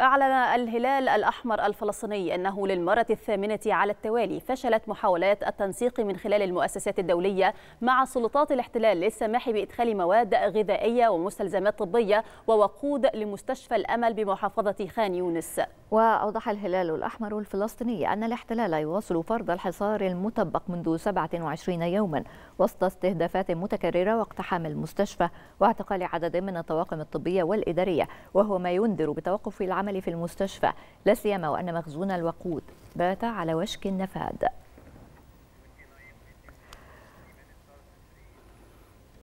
أعلن الهلال الأحمر الفلسطيني أنه للمرة الثامنة على التوالي فشلت محاولات التنسيق من خلال المؤسسات الدولية مع سلطات الاحتلال للسماح بإدخال مواد غذائية ومستلزمات طبية ووقود لمستشفى الأمل بمحافظة خان يونس وأوضح الهلال الأحمر الفلسطيني أن الاحتلال يواصل فرض الحصار المطبق منذ 27 يوما وسط استهدافات متكررة واقتحام المستشفى واعتقال عدد من الطواقم الطبية والإدارية وهو ما ينذر بتوقف العمل في المستشفى لا سيما وأن مخزون الوقود بات على وشك النفاذ